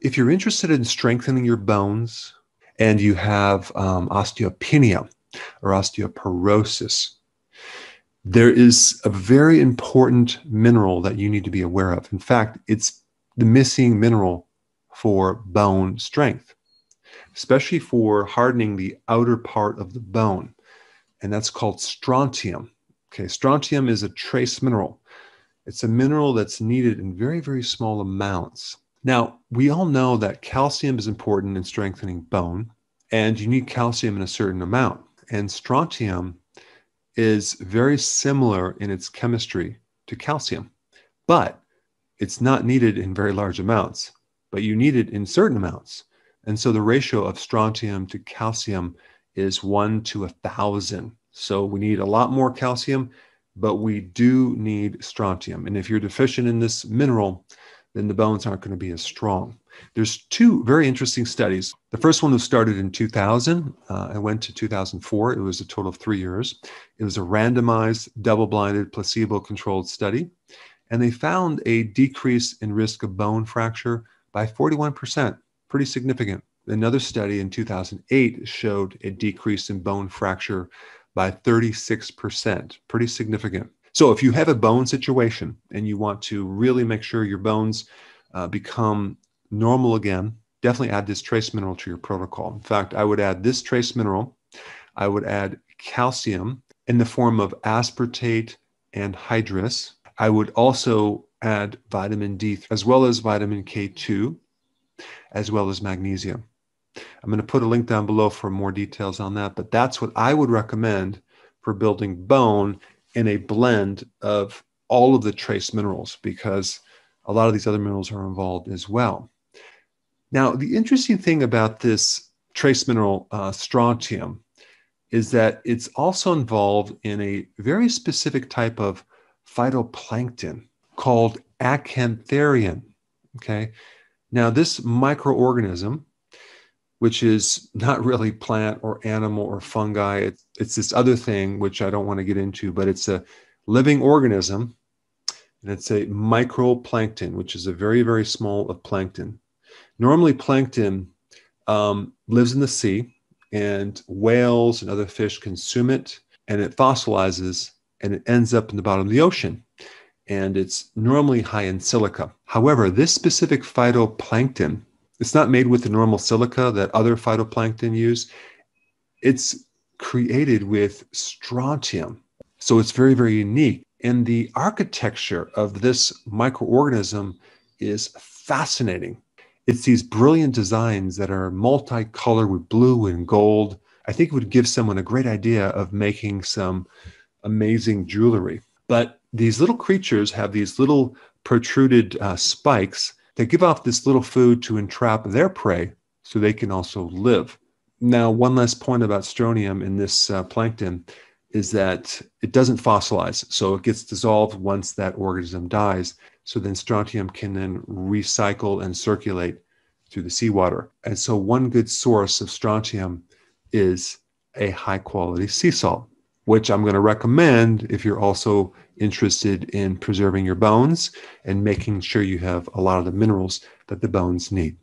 If you're interested in strengthening your bones and you have um, osteopenia or osteoporosis, there is a very important mineral that you need to be aware of. In fact, it's the missing mineral for bone strength, especially for hardening the outer part of the bone. And that's called strontium. Okay, strontium is a trace mineral. It's a mineral that's needed in very, very small amounts. Now, we all know that calcium is important in strengthening bone, and you need calcium in a certain amount. And strontium is very similar in its chemistry to calcium, but it's not needed in very large amounts, but you need it in certain amounts. And so the ratio of strontium to calcium is one to a thousand. So we need a lot more calcium, but we do need strontium. And if you're deficient in this mineral, then the bones aren't going to be as strong. There's two very interesting studies. The first one was started in 2000 uh, went to 2004. It was a total of three years. It was a randomized, double blinded, placebo controlled study. And they found a decrease in risk of bone fracture by 41%, pretty significant. Another study in 2008 showed a decrease in bone fracture by 36%, pretty significant. So if you have a bone situation and you want to really make sure your bones uh, become normal again, definitely add this trace mineral to your protocol. In fact, I would add this trace mineral. I would add calcium in the form of aspartate and hydrous. I would also add vitamin D as well as vitamin K2, as well as magnesium. I'm going to put a link down below for more details on that, but that's what I would recommend for building bone in a blend of all of the trace minerals because a lot of these other minerals are involved as well. Now, the interesting thing about this trace mineral uh, strontium is that it's also involved in a very specific type of phytoplankton called acantharian. Okay. Now, this microorganism which is not really plant or animal or fungi. It's, it's this other thing, which I don't want to get into, but it's a living organism. And it's a microplankton, which is a very, very small of plankton. Normally, plankton um, lives in the sea, and whales and other fish consume it, and it fossilizes and it ends up in the bottom of the ocean. And it's normally high in silica. However, this specific phytoplankton it's not made with the normal silica that other phytoplankton use. It's created with strontium. So it's very, very unique. And the architecture of this microorganism is fascinating. It's these brilliant designs that are multicolored with blue and gold. I think it would give someone a great idea of making some amazing jewelry. But these little creatures have these little protruded uh, spikes they give off this little food to entrap their prey so they can also live. Now, one last point about stronium in this uh, plankton is that it doesn't fossilize. So it gets dissolved once that organism dies. So then strontium can then recycle and circulate through the seawater. And so, one good source of strontium is a high quality sea salt which I'm going to recommend if you're also interested in preserving your bones and making sure you have a lot of the minerals that the bones need.